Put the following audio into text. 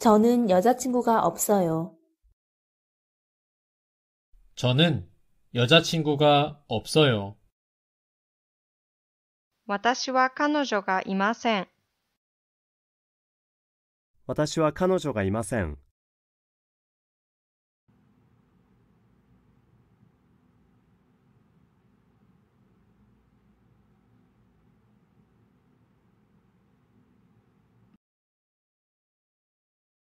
저는여자친구가없어요저는여자친구가없어요私は彼女がいません。私は彼女がいません。